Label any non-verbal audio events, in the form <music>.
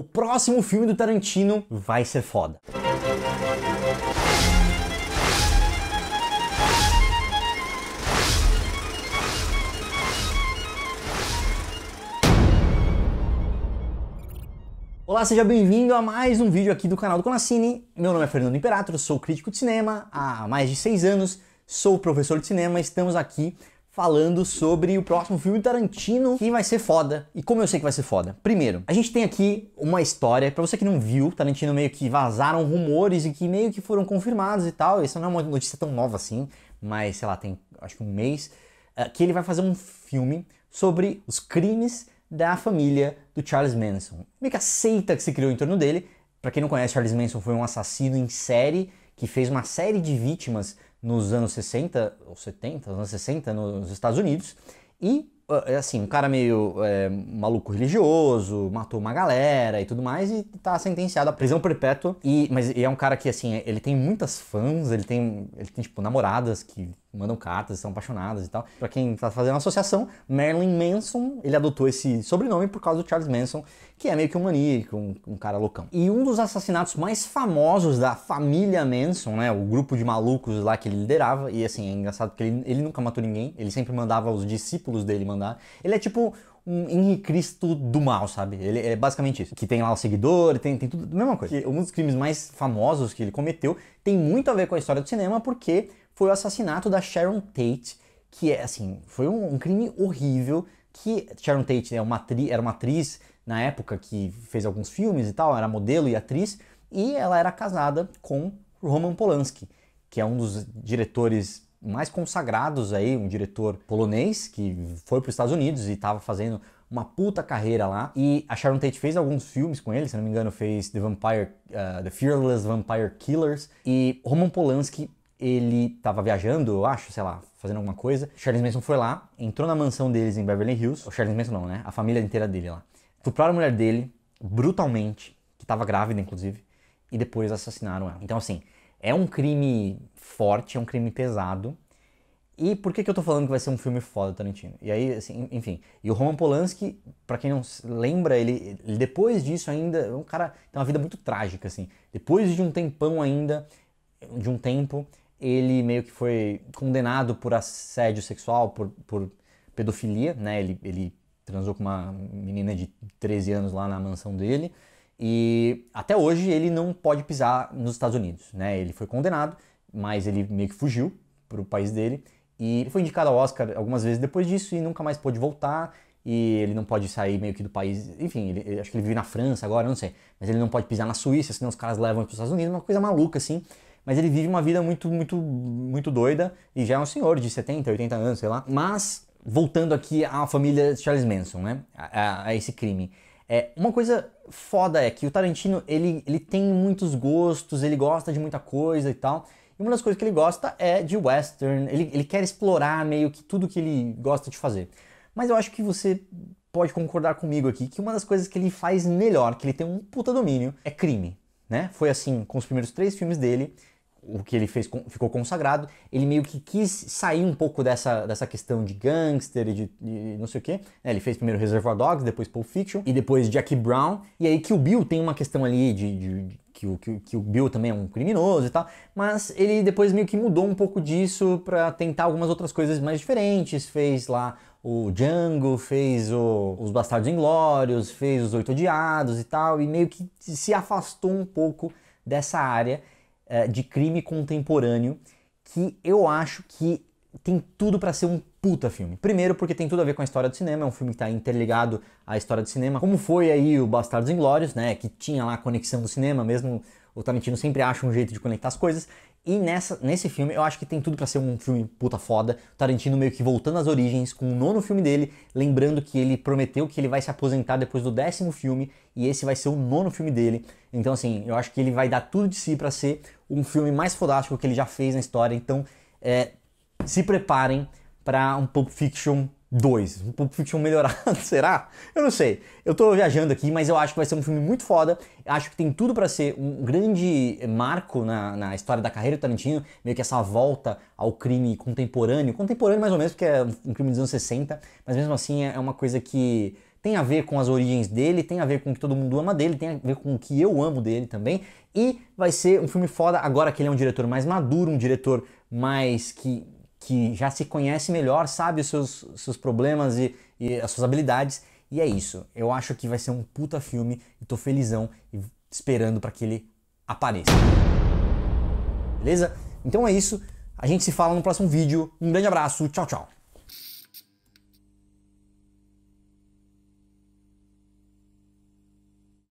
O próximo filme do Tarantino vai ser foda. Olá, seja bem-vindo a mais um vídeo aqui do canal do Conacine. Meu nome é Fernando Imperator, sou crítico de cinema há mais de seis anos, sou professor de cinema, estamos aqui falando sobre o próximo filme Tarantino, que vai ser foda. E como eu sei que vai ser foda? Primeiro, a gente tem aqui uma história, para você que não viu, Tarantino meio que vazaram rumores e que meio que foram confirmados e tal, isso não é uma notícia tão nova assim, mas sei lá, tem acho que um mês, eh, que ele vai fazer um filme sobre os crimes da família do Charles Manson. Meio que a seita que se criou em torno dele, para quem não conhece, Charles Manson foi um assassino em série, que fez uma série de vítimas nos anos 60 ou 70, anos 60 nos Estados Unidos e eh, assim, um cara meio é, maluco religioso, matou uma galera e tudo mais, e tá sentenciado à prisão perpétua. E, mas e é um cara que, assim, ele tem muitas fãs, ele tem, ele tem tipo, namoradas que mandam cartas, são apaixonadas e tal. Para quem tá fazendo uma associação, Marilyn Manson, ele adotou esse sobrenome por causa do Charles Manson, que é meio que um maníaco, um, um, cara loucão. E um dos assassinatos mais famosos da família Manson, né, o grupo de malucos lá que ele liderava, e assim, é engraçado porque ele, ele nunca matou ninguém, ele sempre mandava os discípulos dele mandar. Ele é tipo um Henrique Cristo do mal, sabe? Ele é basicamente isso. Que tem lá o seguidor, tem, tem tudo, mesma coisa. Que um dos crimes mais famosos que ele cometeu tem muito a ver com a história do cinema, porque foi o assassinato da Sharon Tate, que é assim, foi um, um crime horrível que Sharon Tate né, é uma era uma atriz na época que fez alguns filmes e tal, era modelo e atriz, e ela era casada com Roman Polanski, que é um dos diretores mais consagrados aí, um diretor polonês que foi para os Estados Unidos e estava fazendo uma puta carreira lá. E a Sharon Tate fez alguns filmes com ele, se não me engano, fez The Vampire, uh, The Fearless Vampire Killers e Roman Polanski ele tava viajando, eu acho, sei lá, fazendo alguma coisa. Charles Manson foi lá, entrou na mansão deles em Beverly Hills. O Charles Manson não, né? A família inteira dele lá. Estupraram a mulher dele, brutalmente, que tava grávida, inclusive, e depois assassinaram ela. Então, assim, é um crime forte, é um crime pesado. E por que, que eu tô falando que vai ser um filme foda, Tarantino? E aí, assim, enfim. E o Roman Polanski, para quem não lembra, ele, ele, depois disso ainda, é um cara tem uma vida muito trágica, assim. Depois de um tempão ainda, de um tempo, ele meio que foi condenado por assédio sexual, por, por pedofilia, né? Ele, ele transou com uma menina de 13 anos lá na mansão dele. E até hoje ele não pode pisar nos Estados Unidos, né? Ele foi condenado, mas ele meio que fugiu para o país dele. E ele foi indicado ao Oscar algumas vezes depois disso e nunca mais pôde voltar. E ele não pode sair meio que do país. Enfim, ele, acho que ele vive na França agora, não sei. Mas ele não pode pisar na Suíça, senão os caras levam para os Estados Unidos, uma coisa maluca assim. Mas ele vive uma vida muito, muito, muito doida e já é um senhor de 70, 80 anos, sei lá. Mas, voltando aqui à família Charles Manson, né? a, a, a esse crime. É, uma coisa foda é que o Tarantino, ele, ele tem muitos gostos, ele gosta de muita coisa e tal. E uma das coisas que ele gosta é de western, ele, ele quer explorar meio que tudo que ele gosta de fazer. Mas eu acho que você pode concordar comigo aqui que uma das coisas que ele faz melhor, que ele tem um puta domínio, é crime, né? Foi assim com os primeiros três filmes dele, o que ele fez ficou consagrado, ele meio que quis sair um pouco dessa, dessa questão de gangster e de, de não sei o que né? Ele fez primeiro Reservoir Dogs, depois Pulp Fiction e depois Jackie Brown. E aí que o Bill tem uma questão ali de, de, de que, o, que, que, o Bill também é um criminoso e tal, mas ele depois meio que mudou um pouco disso para tentar algumas outras coisas mais diferentes. Fez lá o Django, fez o, os Bastardos Inglórios, fez os Oito Odiados e tal, e meio que se afastou um pouco dessa área. Eh, de crime contemporâneo que eu acho que tem tudo para ser um puta filme. Primeiro, porque tem tudo a ver com a história do cinema, é um filme que está interligado à história do cinema, como foi aí o Bastardos Inglórios, né, que tinha lá a conexão do cinema, mesmo o Tarantino sempre acha um jeito de conectar as coisas. E nessa, nesse filme, eu acho que tem tudo para ser um filme puta foda. O Tarantino meio que voltando às origens, com o nono filme dele, lembrando que ele prometeu que ele vai se aposentar depois do décimo filme, e esse vai ser o nono filme dele. Então, assim, eu acho que ele vai dar tudo de si para ser um filme mais fodástico que ele já fez na história. Então, é, se preparem para um Pulp Fiction 2, um Pulp Fiction melhorado, <laughs> será? Eu não sei. Eu tô viajando aqui, mas eu acho que vai ser um filme muito foda. Eu acho que tem tudo para ser um grande marco na, na história da carreira do Tarantino, meio que essa volta ao crime contemporâneo, contemporâneo mais ou menos, porque é um crime dos anos 60, mas mesmo assim é, é uma coisa que tem a ver com as origens dele, tem a ver com o que todo mundo ama dele, tem a ver com o que eu amo dele também. E vai ser um filme foda agora que ele é um diretor mais maduro, um diretor mais que que já se conhece melhor, sabe os seus, seus problemas e, e as suas habilidades. E é isso. Eu acho que vai ser um puta filme e tô felizão esperando para que ele apareça. Beleza? Então é isso. A gente se fala no próximo vídeo. Um grande abraço. Tchau, tchau.